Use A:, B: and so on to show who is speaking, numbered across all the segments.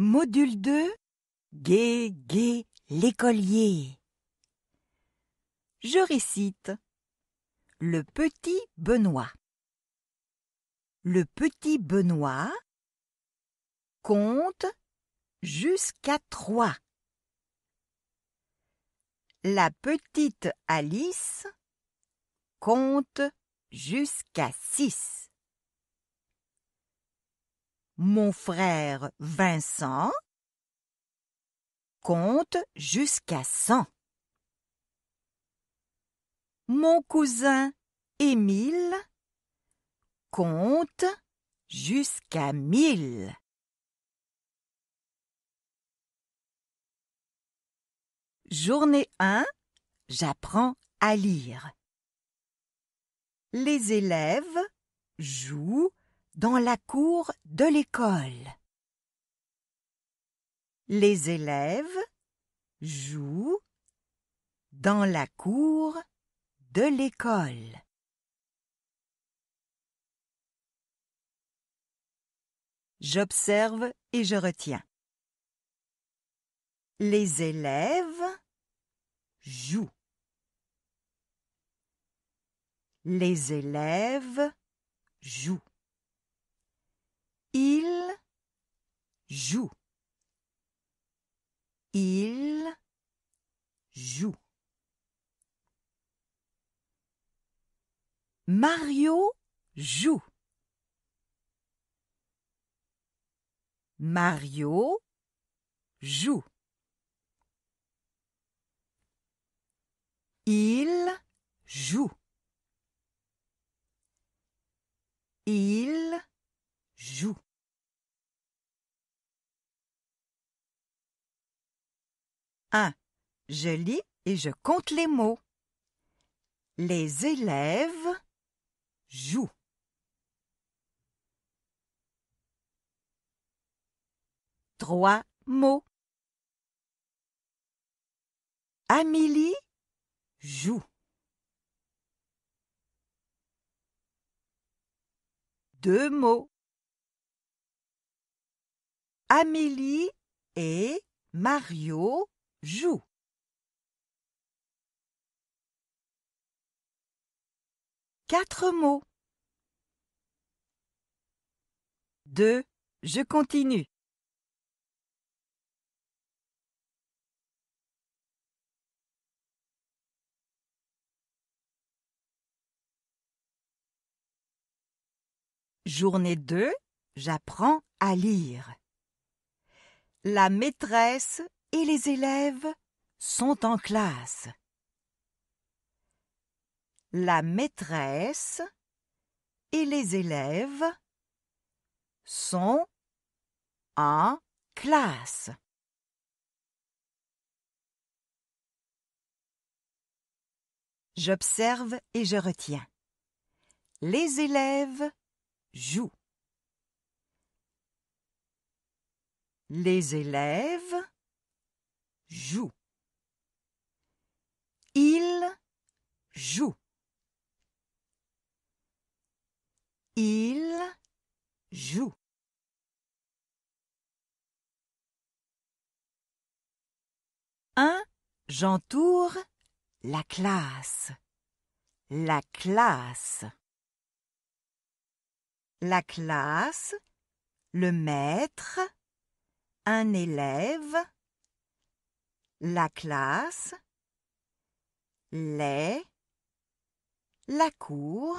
A: Module 2 Gai, gai, l'écolier. Je récite Le petit Benoît. Le petit Benoît compte jusqu'à trois. La petite Alice compte jusqu'à six. Mon frère Vincent compte jusqu'à cent. Mon cousin Émile compte jusqu'à mille. Journée 1. J'apprends à lire. Les élèves jouent dans la cour de l'école. Les élèves jouent dans la cour de l'école. J'observe et je retiens. Les élèves jouent. Les élèves jouent. Il joue. Il joue. Mario joue. Mario joue. Il joue. Il joue. 1. Je lis et je compte les mots. Les élèves jouent. Trois mots. Amélie joue. Deux mots. Amélie et Mario Joue. Quatre mots. Deux. Je continue. Journée deux, J'apprends à lire. La maîtresse et les élèves sont en classe. La maîtresse et les élèves sont en classe. J'observe et je retiens. Les élèves jouent. Les élèves joue. Il joue. Il joue. Un, J'entoure la classe. La classe. La classe, le maître, un élève, la classe, les, la cour,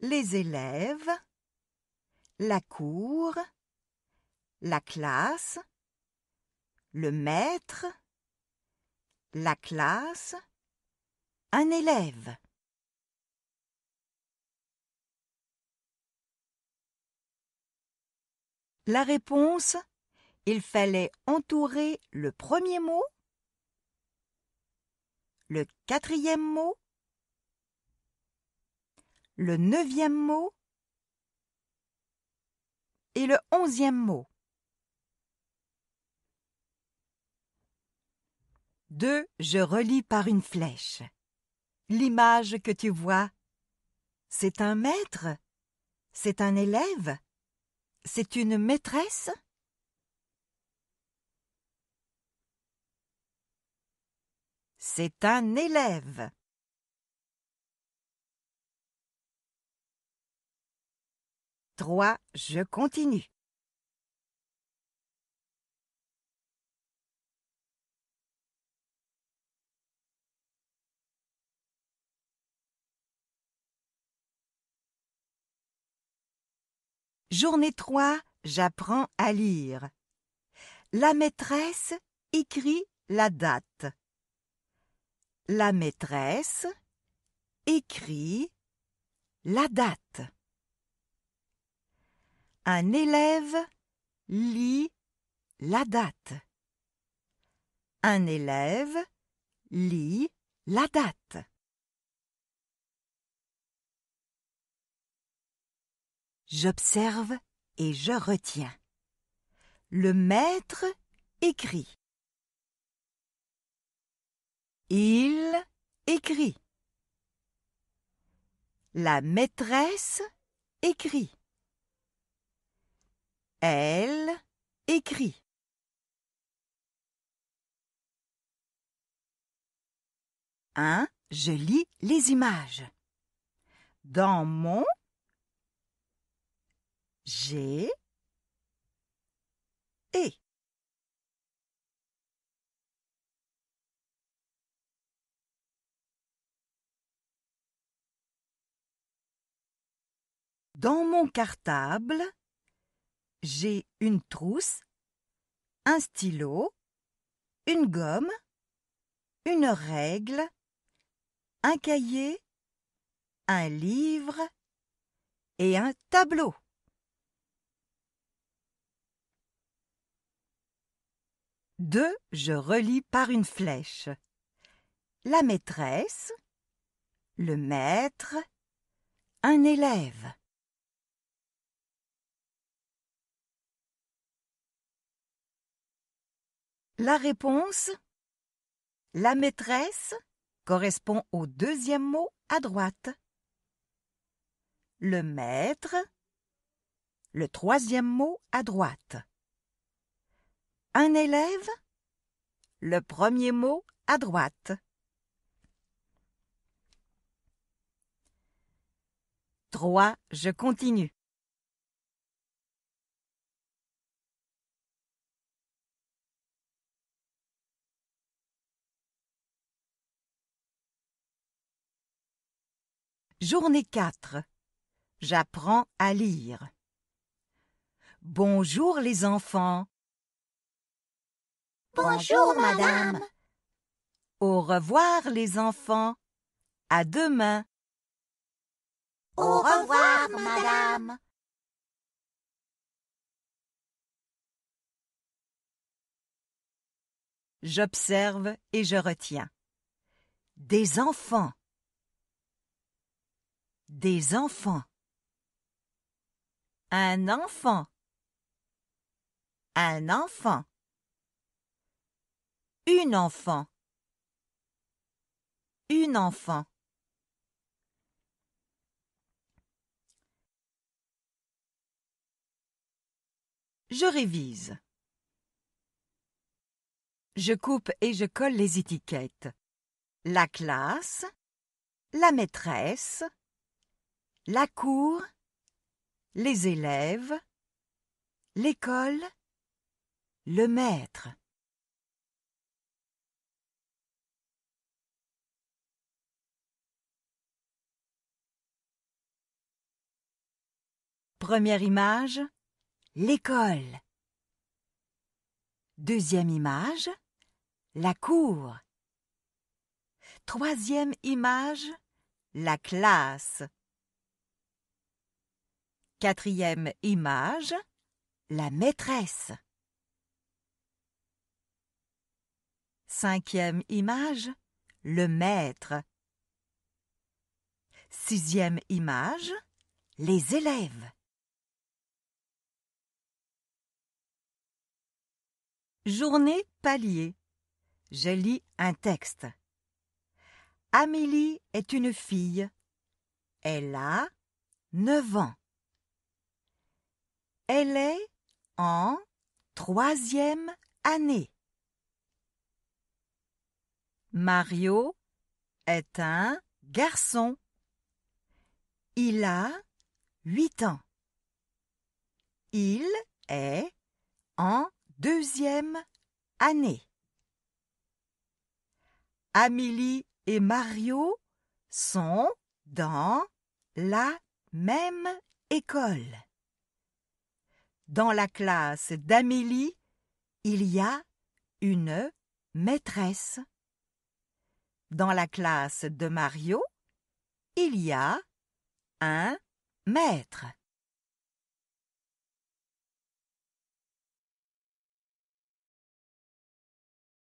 A: les élèves, la cour, la classe, le maître, la classe, un élève. La réponse il fallait entourer le premier mot, le quatrième mot, le neuvième mot et le onzième mot. Deux, Je relis par une flèche. L'image que tu vois, c'est un maître, c'est un élève, c'est une maîtresse C'est un élève. Trois, je continue. Journée trois, j'apprends à lire. La maîtresse écrit la date. La maîtresse écrit la date. Un élève lit la date. Un élève lit la date. J'observe et je retiens. Le maître écrit. écrit. La maîtresse écrit. Elle écrit. Un, hein, Je lis les images. Dans mon j'ai et Dans mon cartable, j'ai une trousse, un stylo, une gomme, une règle, un cahier, un livre et un tableau. Deux, Je relis par une flèche. La maîtresse, le maître, un élève. La réponse La maîtresse correspond au deuxième mot à droite. Le maître, le troisième mot à droite. Un élève, le premier mot à droite. Trois, je continue. Journée 4. J'apprends à lire. Bonjour les enfants. Bonjour madame. Au revoir les enfants. À demain. Au revoir madame. J'observe et je retiens. Des enfants. Des enfants. Un enfant. Un enfant. Une enfant. Une enfant. Je révise. Je coupe et je colle les étiquettes. La classe, la maîtresse, la cour, les élèves, l'école, le maître. Première image, l'école. Deuxième image, la cour. Troisième image, la classe. Quatrième image, la maîtresse. Cinquième image, le maître. Sixième image, les élèves. Journée palier. Je lis un texte. Amélie est une fille. Elle a neuf ans. Elle est en troisième année. Mario est un garçon. Il a huit ans. Il est en deuxième année. Amélie et Mario sont dans la même école. Dans la classe d'Amélie, il y a une maîtresse. Dans la classe de Mario, il y a un maître.